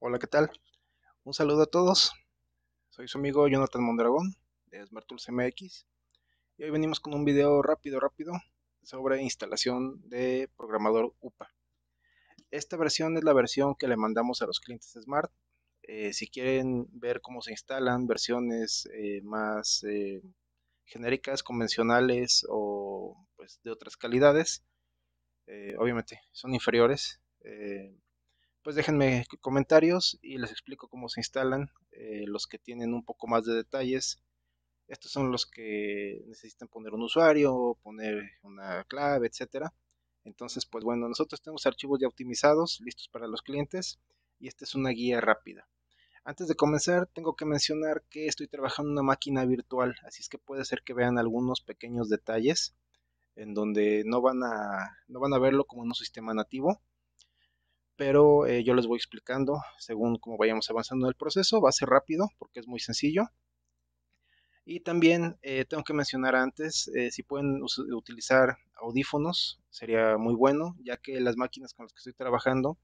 Hola, ¿qué tal? Un saludo a todos. Soy su amigo Jonathan Mondragón de Tools MX y hoy venimos con un video rápido, rápido sobre instalación de programador UPA. Esta versión es la versión que le mandamos a los clientes de Smart. Eh, si quieren ver cómo se instalan versiones eh, más eh, genéricas, convencionales o pues, de otras calidades, obviamente son inferiores pues déjenme comentarios y les explico cómo se instalan. Eh, los que tienen un poco más de detalles, estos son los que necesitan poner un usuario, poner una clave, etc. Entonces, pues bueno, nosotros tenemos archivos ya optimizados, listos para los clientes, y esta es una guía rápida. Antes de comenzar, tengo que mencionar que estoy trabajando en una máquina virtual, así es que puede ser que vean algunos pequeños detalles en donde no van a, no van a verlo como en un sistema nativo, pero eh, yo les voy explicando según cómo vayamos avanzando en el proceso. Va a ser rápido porque es muy sencillo. Y también eh, tengo que mencionar antes, eh, si pueden utilizar audífonos, sería muy bueno, ya que las máquinas con las que estoy trabajando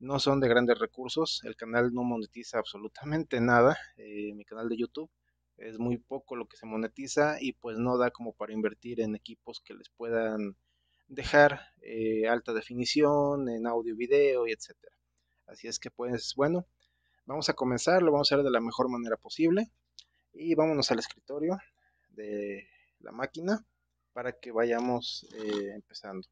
no son de grandes recursos, el canal no monetiza absolutamente nada, mi canal de YouTube es muy poco lo que se monetiza y pues no da como para invertir en equipos que les puedan dejar eh, alta definición en audio, video y etcétera. Así es que pues bueno, vamos a comenzar, lo vamos a hacer de la mejor manera posible y vámonos al escritorio de la máquina para que vayamos eh, empezando.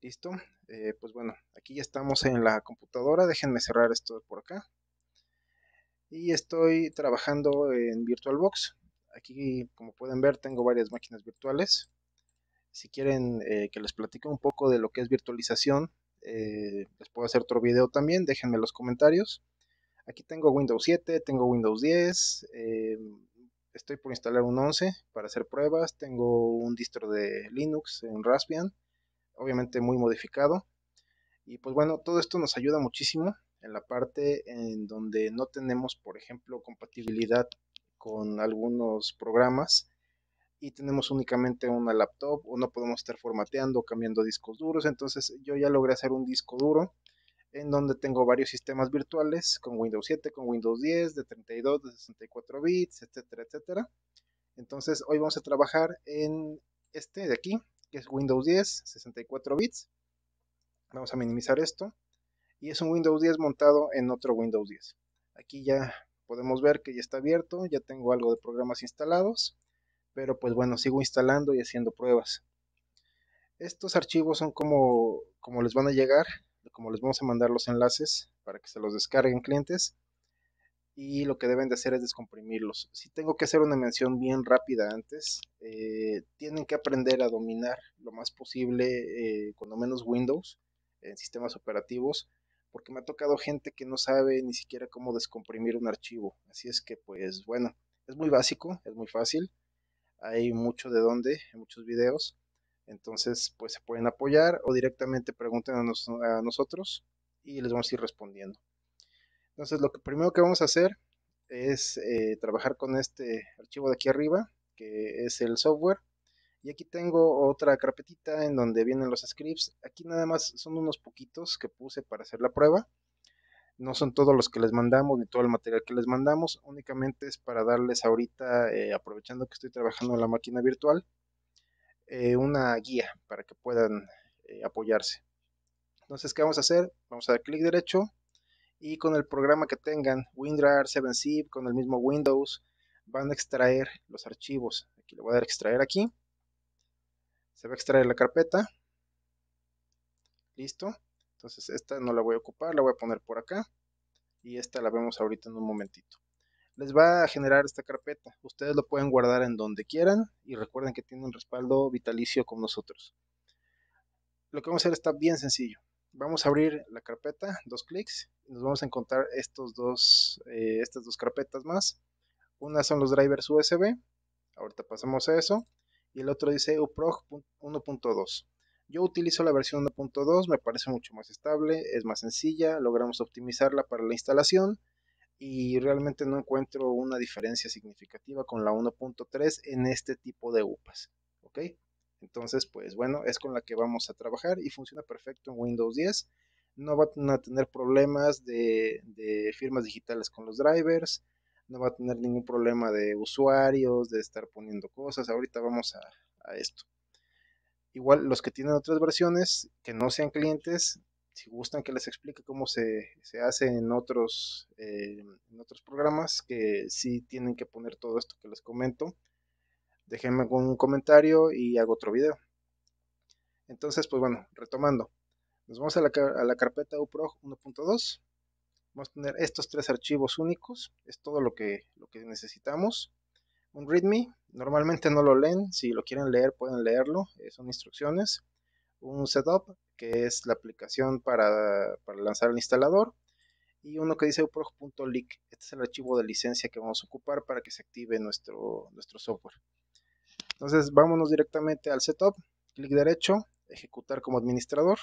Listo, eh, pues bueno, aquí ya estamos en la computadora, déjenme cerrar esto por acá. Y estoy trabajando en VirtualBox. Aquí, como pueden ver, tengo varias máquinas virtuales. Si quieren eh, que les platique un poco de lo que es virtualización, eh, les puedo hacer otro video también, déjenme los comentarios. Aquí tengo Windows 7, tengo Windows 10, eh, estoy por instalar un 11 para hacer pruebas, tengo un distro de Linux en Raspbian, obviamente muy modificado. Y pues bueno, todo esto nos ayuda muchísimo en la parte en donde no tenemos, por ejemplo, compatibilidad con algunos programas y tenemos únicamente una laptop o no podemos estar formateando o cambiando discos duros. Entonces yo ya logré hacer un disco duro en donde tengo varios sistemas virtuales con Windows 7, con Windows 10, de 32, de 64 bits, etcétera, etcétera. Entonces hoy vamos a trabajar en este de aquí, que es Windows 10, 64 bits. Vamos a minimizar esto. Y es un Windows 10 montado en otro Windows 10. Aquí ya podemos ver que ya está abierto, ya tengo algo de programas instalados pero pues bueno, sigo instalando y haciendo pruebas. Estos archivos son como, como les van a llegar, como les vamos a mandar los enlaces para que se los descarguen clientes y lo que deben de hacer es descomprimirlos. Si tengo que hacer una mención bien rápida antes, eh, tienen que aprender a dominar lo más posible, eh, con lo menos Windows, en sistemas operativos, porque me ha tocado gente que no sabe ni siquiera cómo descomprimir un archivo. Así es que, pues bueno, es muy básico, es muy fácil hay mucho de dónde, muchos videos. Entonces, pues se pueden apoyar o directamente pregunten a, nosotros y les vamos a ir respondiendo. Entonces, lo que primero que vamos a hacer es eh, trabajar con este archivo de aquí arriba, que es el software. Y aquí tengo otra carpetita en donde vienen los scripts. Aquí nada más son unos poquitos que puse para hacer la prueba no son todos los que les mandamos ni todo el material que les mandamos, únicamente es para darles ahorita, eh, aprovechando que estoy trabajando en la máquina virtual, eh, una guía para que puedan eh, apoyarse. Entonces, ¿qué vamos a hacer? Vamos a dar clic derecho y con el programa que tengan, WinRAR, 7zip, con el mismo Windows, van a extraer los archivos. Aquí le voy a dar extraer aquí. Se va a extraer la carpeta. Listo. Entonces esta no la voy a ocupar, la voy a poner por acá y esta la vemos ahorita en un momentito. Les va a generar esta carpeta. Ustedes lo pueden guardar en donde quieran y recuerden que tienen respaldo vitalicio con nosotros. Lo que vamos a hacer está bien sencillo. Vamos a abrir la carpeta, dos clics, y nos vamos a encontrar estos dos, eh, estas dos carpetas más. Una son los drivers USB, ahorita pasamos a eso, y el otro dice uprog 1.2. Yo utilizo la versión 1.2, me parece mucho más estable, es más sencilla, logramos optimizarla para la instalación y realmente no encuentro una diferencia significativa con la 1.3 en este tipo de UPAs. ¿ok? Entonces, pues bueno, es con la que vamos a trabajar y funciona perfecto en Windows 10. No va a tener problemas de, firmas digitales con los drivers, no va a tener ningún problema de usuarios, de estar poniendo cosas. Ahorita vamos a esto. Igual los que tienen otras versiones, que no sean clientes, si gustan que les explique cómo se, hace en otros, eh, en otros programas, que sí tienen que poner todo esto que les comento, déjenme un comentario y hago otro video. Entonces, pues bueno, retomando, nos vamos a la, a la carpeta UPROG 1.2. Vamos a tener estos tres archivos únicos, es todo lo que, lo que necesitamos un README. Normalmente no lo leen, si lo quieren leer pueden leerlo, eh, son instrucciones. Un setup, que es la aplicación para, lanzar el instalador. Y uno que dice uprog.leak. Este es el archivo de licencia que vamos a ocupar para que se active nuestro, nuestro software. Entonces vámonos directamente al setup, clic derecho, ejecutar como administrador.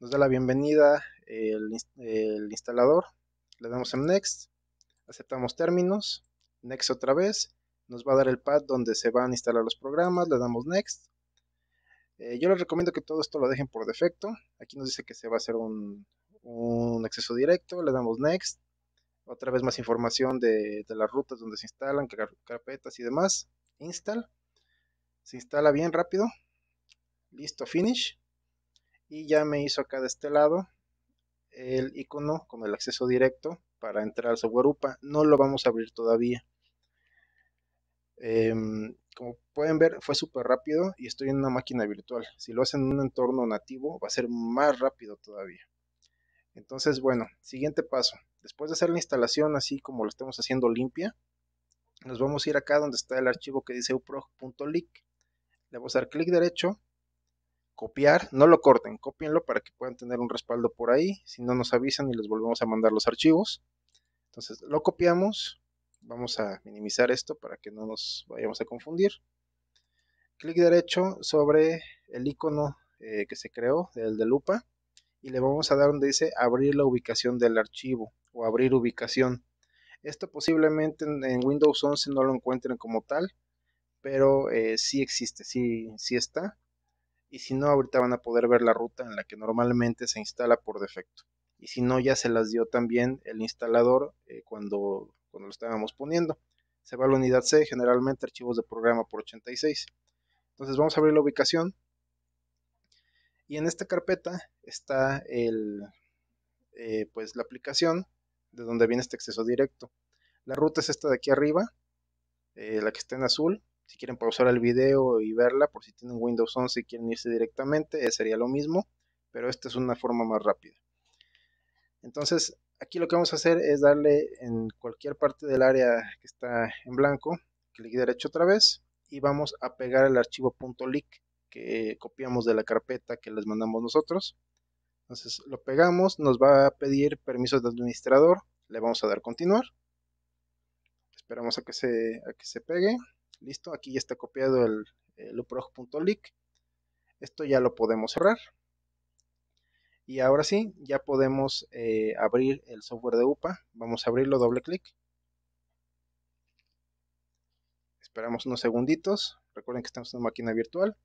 Nos da la bienvenida el, el instalador, le damos en Next aceptamos términos, next otra vez, nos va a dar el pad donde se van a instalar los programas, le damos next. Eh, yo les recomiendo que todo esto lo dejen por defecto, aquí nos dice que se va a hacer un, acceso directo, le damos next, otra vez más información de, las rutas donde se instalan, carpetas y demás, install, se instala bien rápido, listo, finish, y ya me hizo acá de este lado el icono con el acceso directo para entrar al software UPA. No lo vamos a abrir todavía. Em, como pueden ver, fue súper rápido y estoy en una máquina virtual. Si lo hacen en un entorno nativo, va a ser más rápido todavía. Entonces, bueno, siguiente paso. Después de hacer la instalación así como lo estamos haciendo limpia, nos vamos a ir acá donde está el archivo que dice uprog.lic Le vamos a dar clic derecho copiar, no lo corten, copienlo para que puedan tener un respaldo por ahí, si no nos avisan y les volvemos a mandar los archivos. Entonces lo copiamos, vamos a minimizar esto para que no nos vayamos a confundir. Clic derecho sobre el icono eh, que se creó, el de lupa, y le vamos a dar donde dice abrir la ubicación del archivo o abrir ubicación. Esto posiblemente en, Windows 11 no lo encuentren como tal, pero eh, sí existe, sí, sí está y si no ahorita van a poder ver la ruta en la que normalmente se instala por defecto y si no ya se las dio también el instalador eh, cuando, cuando lo estábamos poniendo se va a la unidad C generalmente archivos de programa por 86 entonces vamos a abrir la ubicación y en esta carpeta está eh, pues la aplicación de donde viene este acceso directo. La ruta es esta de aquí arriba, eh, la que está en azul, si quieren pausar el video y verla, por si tienen Windows 11 y quieren irse directamente, eh, sería lo mismo, pero esta es una forma más rápida. Entonces, aquí lo que vamos a hacer es darle en cualquier parte del área que está en blanco, clic derecho otra vez, y vamos a pegar el archivo .lic que copiamos de la carpeta que les mandamos nosotros. Entonces lo pegamos, nos va a pedir permisos de administrador, le vamos a dar continuar. Esperamos a que se, a que se pegue. Listo, aquí ya está copiado el, Esto ya lo podemos cerrar. Y ahora sí, ya podemos eh, abrir el software de UPA. Vamos a abrirlo, doble clic. Esperamos unos segunditos. Recuerden que estamos en una máquina virtual.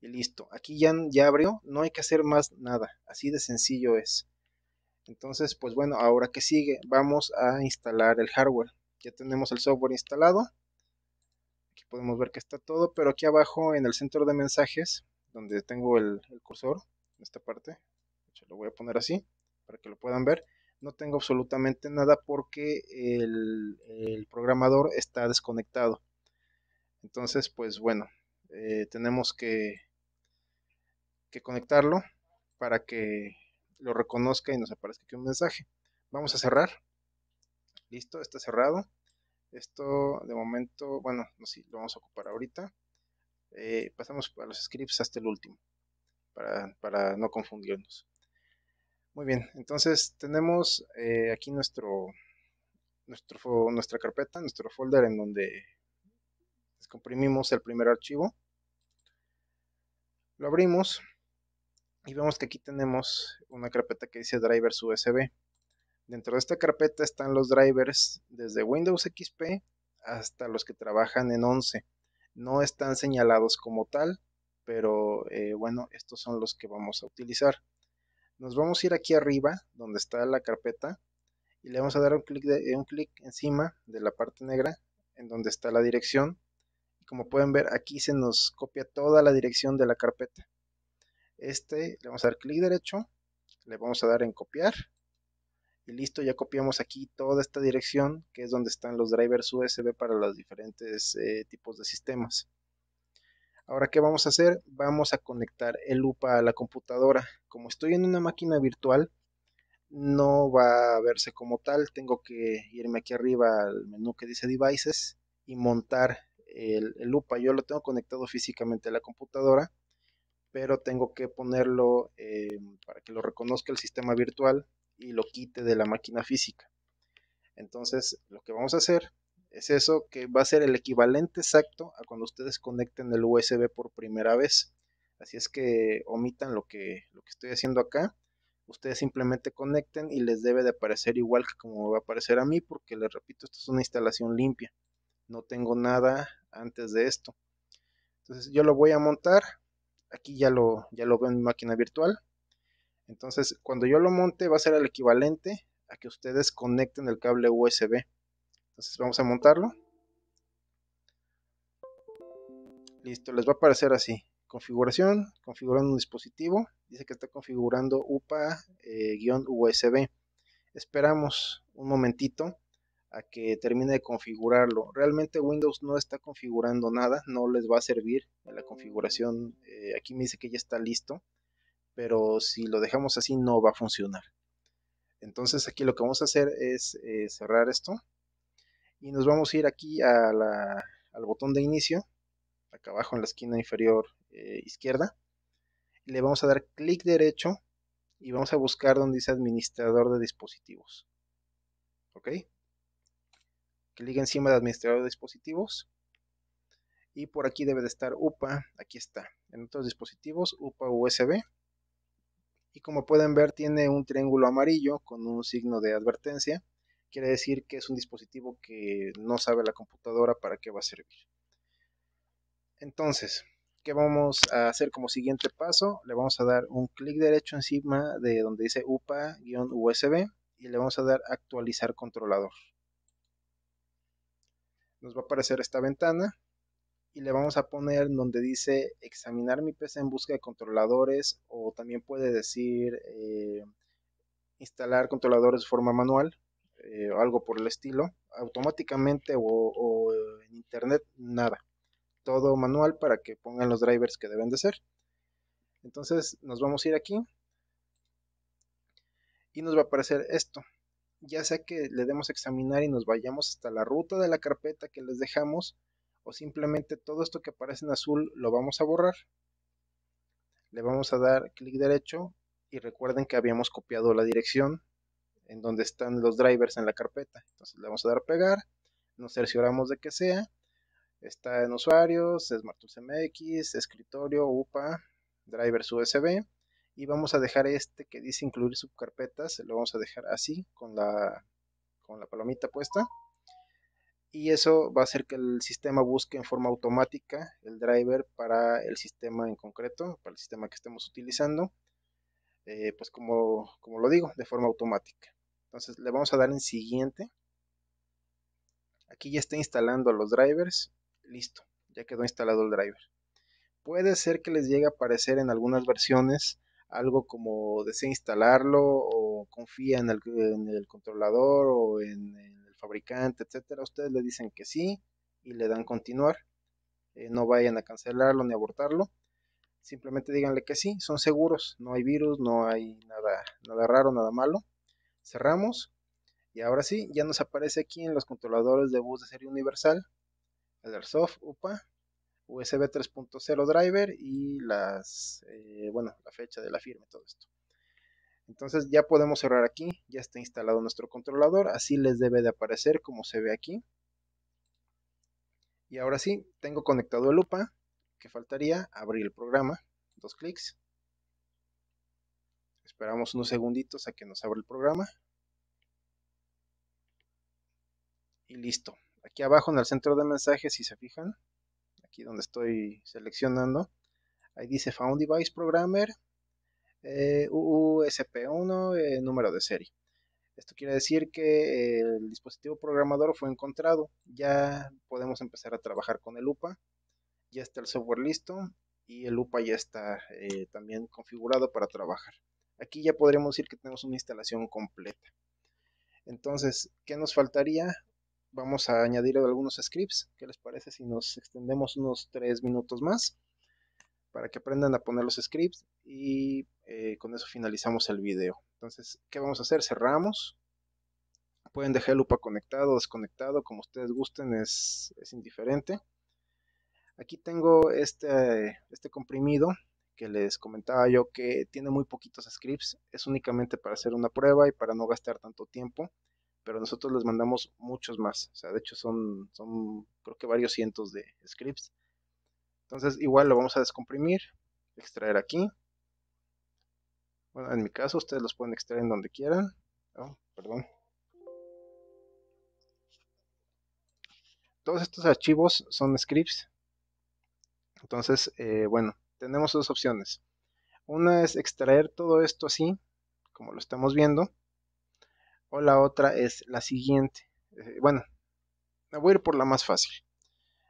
Y listo, aquí ya, ya abrió. No hay que hacer más nada. Así de sencillo es. Entonces, pues bueno, ahora que sigue, vamos a instalar el hardware. Ya tenemos el software instalado podemos ver que está todo, pero aquí abajo en el centro de mensajes, donde tengo el, cursor, en esta parte, se lo voy a poner así para que lo puedan ver, no tengo absolutamente nada porque el, programador está desconectado. Entonces, pues bueno, eh, tenemos que, que conectarlo para que lo reconozca y nos aparezca aquí un mensaje. Vamos a cerrar. Listo, está cerrado. Esto de momento, bueno, no sé, lo vamos a ocupar ahorita. Eh, pasamos a los scripts hasta el último, para, no confundirnos. Muy bien, entonces tenemos eh, aquí nuestro, nuestro, nuestra carpeta, nuestro folder en donde descomprimimos el primer archivo. Lo abrimos y vemos que aquí tenemos una carpeta que dice drivers USB. Dentro de esta carpeta están los drivers desde Windows XP hasta los que trabajan en 11. No están señalados como tal, pero eh, bueno, estos son los que vamos a utilizar. Nos vamos a ir aquí arriba, donde está la carpeta, y le vamos a dar un clic, eh, un clic encima de la parte negra, en donde está la dirección. Y como pueden ver, aquí se nos copia toda la dirección de la carpeta. Este le vamos a dar clic derecho, le vamos a dar en copiar y listo, ya copiamos aquí toda esta dirección que es donde están los drivers USB para los diferentes eh, tipos de sistemas. Ahora, ¿qué vamos a hacer? Vamos a conectar el lupa a la computadora. Como estoy en una máquina virtual, no va a verse como tal. Tengo que irme aquí arriba al menú que dice Devices y montar el, UPA. Yo lo tengo conectado físicamente a la computadora, pero tengo que ponerlo eh, para que lo reconozca el sistema virtual y lo quite de la máquina física. Entonces, lo que vamos a hacer es eso que va a ser el equivalente exacto a cuando ustedes conecten el USB por primera vez. Así es que omitan lo que, lo que estoy haciendo acá. Ustedes simplemente conecten y les debe de aparecer igual que como va a aparecer a mí, porque les repito, esto es una instalación limpia. No tengo nada antes de esto. Entonces yo lo voy a montar. Aquí ya lo, ya lo veo en mi máquina virtual. Entonces, cuando yo lo monte, va a ser el equivalente a que ustedes conecten el cable USB. Entonces, vamos a montarlo. Listo, les va a aparecer así. Configuración, configurando un dispositivo. Dice que está configurando UPA-USB. Eh, Esperamos un momentito a que termine de configurarlo. Realmente Windows no está configurando nada, no les va a servir la configuración. Eh, aquí me dice que ya está listo pero si lo dejamos así no va a funcionar. Entonces aquí lo que vamos a hacer es eh, cerrar esto y nos vamos a ir aquí al botón de inicio, acá abajo en la esquina inferior eh, izquierda. Le vamos a dar clic derecho y vamos a buscar donde dice administrador de dispositivos. ¿Ok? Clic encima de administrador de dispositivos. Y por aquí debe de estar UPA. Aquí está. En otros dispositivos, UPA USB y como pueden ver tiene un triángulo amarillo con un signo de advertencia. Quiere decir que es un dispositivo que no sabe la computadora para qué va a servir. Entonces, ¿qué vamos a hacer como siguiente paso? Le vamos a dar un clic derecho encima de donde dice UPA-USB y le vamos a dar actualizar controlador. Nos va a aparecer esta ventana y le vamos a poner donde dice examinar mi PC en busca de controladores o también puede decir eh, instalar controladores de forma manual eh, o algo por el estilo, automáticamente o, o, en internet, nada. Todo manual para que pongan los drivers que deben de ser. Entonces nos vamos a ir aquí y nos va a aparecer esto. Ya sea que le demos examinar y nos vayamos hasta la ruta de la carpeta que les dejamos o simplemente todo esto que aparece en azul lo vamos a borrar. Le vamos a dar clic derecho y recuerden que habíamos copiado la dirección en donde están los drivers en la carpeta. Entonces le vamos a dar pegar, nos cercioramos de que sea. Está en usuarios, Smart MX, escritorio, UPA, drivers USB. Y vamos a dejar este que dice incluir subcarpetas, lo vamos a dejar así con la, con la palomita puesta y eso va a hacer que el sistema busque en forma automática el driver para el sistema en concreto, para el sistema que estemos utilizando, eh, pues como, como lo digo, de forma automática. Entonces le vamos a dar en siguiente. Aquí ya está instalando los drivers. Listo, ya quedó instalado el driver. Puede ser que les llegue a aparecer en algunas versiones algo como desea instalarlo o confía en el, en el controlador o en el fabricante, etcétera, ustedes le dicen que sí y le dan continuar. Eh, no vayan a cancelarlo ni abortarlo. Simplemente díganle que sí, son seguros, no hay virus, no hay nada, nada raro, nada malo. Cerramos y ahora sí, ya nos aparece aquí en los controladores de bus de serie universal el Airsoft UPA, USB 3.0 driver y las, eh, bueno, la fecha de la firma y todo esto. Entonces ya podemos cerrar aquí, ya está instalado nuestro controlador, así les debe de aparecer como se ve aquí. Y ahora sí, tengo conectado el lupa, que faltaría abrir el programa, dos clics. Esperamos unos segunditos a que nos abra el programa. Y listo. Aquí abajo en el centro de mensajes, si se fijan, aquí donde estoy seleccionando, ahí dice Found Device Programmer, eh, usp 1 eh, número de serie. Esto quiere decir que el dispositivo programador fue encontrado. Ya podemos empezar a trabajar con el UPA. Ya está el software listo y el UPA ya está eh, también configurado para trabajar. Aquí ya podríamos decir que tenemos una instalación completa. Entonces, ¿qué nos faltaría? Vamos a añadir algunos scripts. ¿Qué les parece si nos extendemos unos 3 minutos más? Para que aprendan a poner los scripts y eh, con eso finalizamos el video. Entonces, ¿qué vamos a hacer? Cerramos. Pueden dejar el UPA conectado o desconectado, como ustedes gusten, es, indiferente. Aquí tengo este, este comprimido que les comentaba yo que tiene muy poquitos scripts, es únicamente para hacer una prueba y para no gastar tanto tiempo, pero nosotros les mandamos muchos más, o sea, de hecho son, son creo que varios cientos de scripts. Entonces igual lo vamos a descomprimir, extraer aquí, bueno, en mi caso, ustedes los pueden extraer en donde quieran. Ah, perdón. Todos estos archivos son scripts. Entonces, eh, bueno, tenemos dos opciones. Una es extraer todo esto así, como lo estamos viendo. O la otra es la siguiente. Eh, bueno bueno, voy a ir por la más fácil.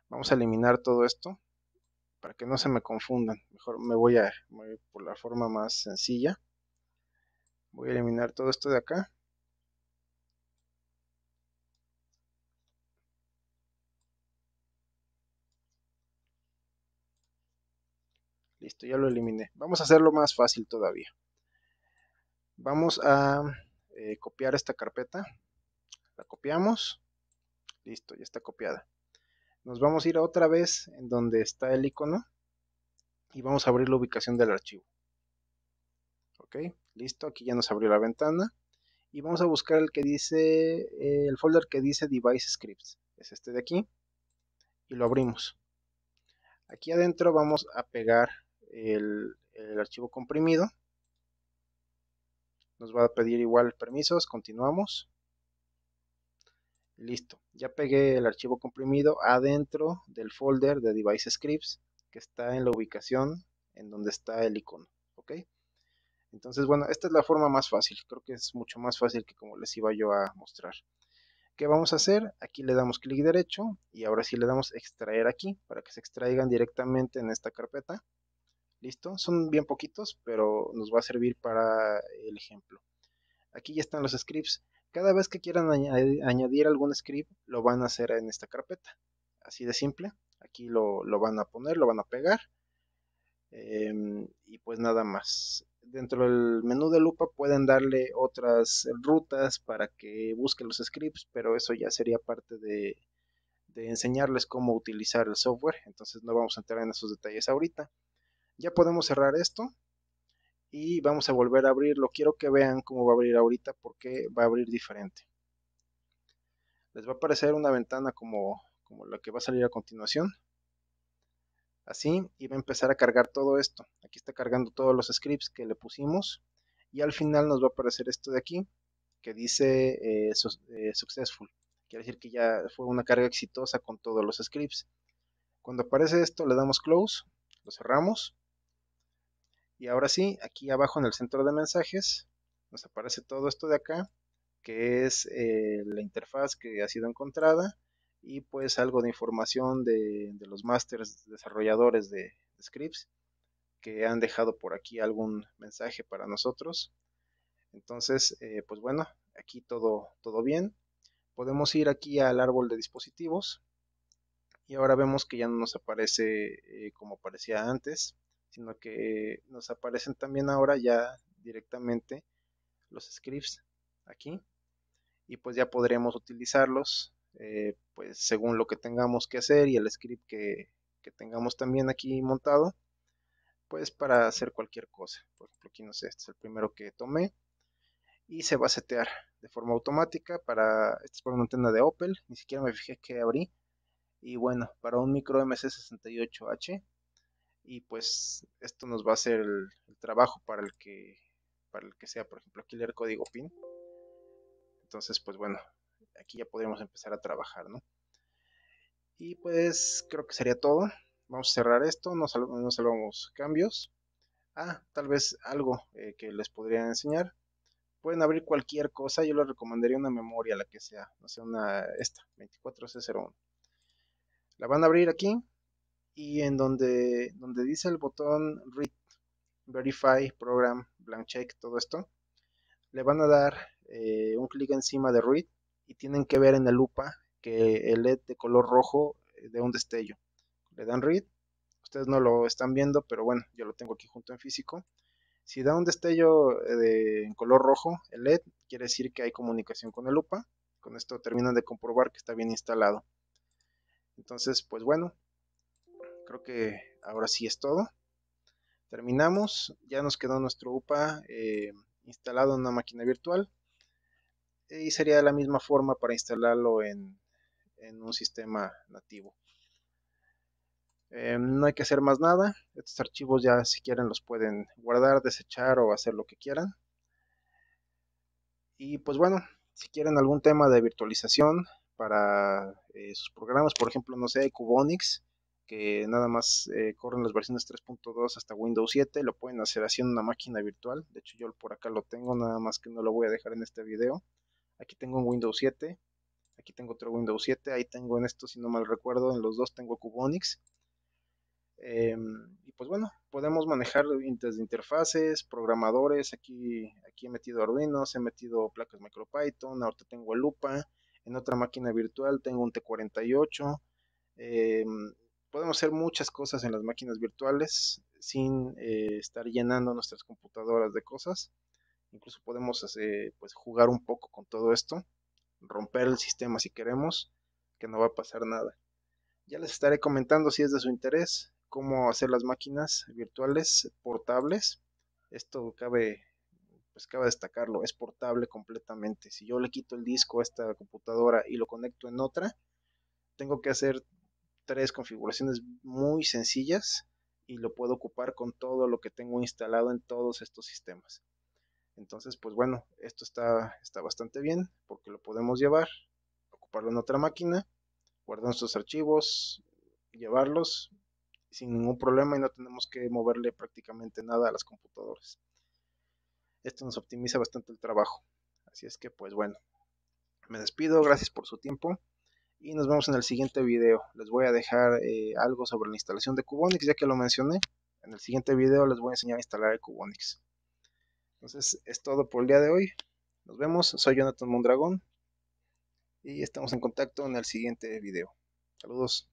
Vamos a eliminar todo esto para que no se me confundan. Mejor me voy a, ir por la forma más sencilla voy a eliminar todo esto de acá listo ya lo eliminé vamos a hacerlo más fácil todavía vamos a eh, copiar esta carpeta la copiamos listo ya está copiada nos vamos a ir otra vez en donde está el icono y vamos a abrir la ubicación del archivo listo, aquí ya nos abrió la ventana. Y vamos a buscar el que dice, eh, el folder que dice Device Scripts. Es este de aquí. Y lo abrimos. Aquí adentro vamos a pegar el, el archivo comprimido. Nos va a pedir igual permisos, continuamos. Listo, ya pegué el archivo comprimido adentro del folder de Device Scripts que está en la ubicación en donde está el icono. ¿ok? Entonces, bueno, esta es la forma más fácil. Creo que es mucho más fácil que como les iba yo a mostrar. ¿Qué vamos a hacer? Aquí le damos clic derecho y ahora sí le damos extraer aquí para que se extraigan directamente en esta carpeta. Listo, son bien poquitos, pero nos va a servir para el ejemplo. Aquí ya están los scripts. Cada vez que quieran añadir algún script, lo van a hacer en esta carpeta. Así de simple. Aquí lo, lo van a poner, lo van a pegar Em, y pues nada más. Dentro del menú de lupa pueden darle otras rutas para que busquen los scripts, pero eso ya sería parte de, de enseñarles cómo utilizar el software. Entonces no vamos a entrar en esos detalles ahorita. Ya podemos cerrar esto y vamos a volver a abrirlo. Quiero que vean cómo va a abrir ahorita porque va a abrir diferente. Les va a aparecer una ventana como, como la que va a salir a continuación. Así, y va a empezar a cargar todo esto. Aquí está cargando todos los scripts que le pusimos. Y al final nos va a aparecer esto de aquí, que dice eh, eh, successful. Quiere decir que ya fue una carga exitosa con todos los scripts. Cuando aparece esto le damos close, lo cerramos. Y ahora sí, aquí abajo en el centro de mensajes nos aparece todo esto de acá, que es eh, la interfaz que ha sido encontrada y pues algo de información de, los masters desarrolladores de, scripts que han dejado por aquí algún mensaje para nosotros. Entonces, eh, pues bueno, aquí todo, todo bien. Podemos ir aquí al árbol de dispositivos y ahora vemos que ya no nos aparece eh, como aparecía antes, sino que nos aparecen también ahora ya directamente los scripts aquí y pues ya podremos utilizarlos eh, pues según lo que tengamos que hacer y el script que, tengamos también aquí montado, pues para hacer cualquier cosa. Por ejemplo, aquí no sé, este es el primero que tomé y se va a setear de forma automática para, esta es para una antena de Opel, ni siquiera me fijé que abrí. Y bueno, para un micro MC68H, y pues esto nos va a hacer el, el, trabajo para el que para el que sea por ejemplo aquí leer código pin entonces pues bueno aquí ya podríamos empezar a trabajar, ¿no? Y pues creo que sería todo. Vamos a cerrar esto, no, salvamos cambios. Ah, tal vez algo eh, que les podría enseñar. Pueden abrir cualquier cosa, yo les recomendaría una memoria, la que sea, no sea una, esta, 24C01. La van a abrir aquí y en donde, donde dice el botón Read, Verify, Program, Blank Check, todo esto, le van a dar eh, un clic encima de Read y tienen que ver en la lupa que el LED de color rojo eh, de un destello. Le dan read, ustedes no lo están viendo, pero bueno, yo lo tengo aquí junto en físico. Si da un destello eh, de, en color rojo, el LED quiere decir que hay comunicación con el lupa. Con esto terminan de comprobar que está bien instalado. Entonces, pues bueno, creo que ahora sí es todo. Terminamos, ya nos quedó nuestro UPA eh, instalado en una máquina virtual y sería de la misma forma para instalarlo en, un sistema nativo. Em, no hay que hacer más nada. Estos archivos ya si quieren los pueden guardar, desechar o hacer lo que quieran. Y pues bueno, si quieren algún tema de virtualización para eh, sus programas, por ejemplo, no sé, Cubonix, que nada más eh, corren las versiones 3.2 hasta Windows 7, lo pueden hacer así en una máquina virtual. De hecho, yo por acá lo tengo, nada más que no lo voy a dejar en este video. Aquí tengo un Windows 7. Aquí tengo otro Windows 7. Ahí tengo en esto, si no mal recuerdo, en los dos tengo Cubonix. Em, y pues bueno, podemos manejar interfaces, programadores. Aquí, aquí he metido Arduino, he metido placas MicroPython. Ahorita tengo Lupa. En otra máquina virtual tengo un T48. Em, podemos hacer muchas cosas en las máquinas virtuales sin eh, estar llenando nuestras computadoras de cosas. Incluso podemos pues, jugar un poco con todo esto, romper el sistema si queremos, que no va a pasar nada. Ya les estaré comentando si es de su interés cómo hacer las máquinas virtuales portables. Esto cabe, pues cabe destacarlo, es portable completamente. Si yo le quito el disco a esta computadora y lo conecto en otra, tengo que hacer tres configuraciones muy sencillas y lo puedo ocupar con todo lo que tengo instalado en todos estos sistemas. Entonces, pues bueno, esto está, bastante bien porque lo podemos llevar, ocuparlo en otra máquina, guardar nuestros archivos, llevarlos sin ningún problema y no tenemos que moverle prácticamente nada a las computadoras. Esto nos optimiza bastante el trabajo. Así es que, pues bueno, me despido, gracias por su tiempo y nos vemos en el siguiente video. Les voy a dejar eh, algo sobre la instalación de Cubonix, ya que lo mencioné. En el siguiente video les voy a enseñar a instalar el Cubonix. Entonces es todo por el día de hoy. Nos vemos. Soy Jonathan Mondragón. Y estamos en contacto en el siguiente video. Saludos.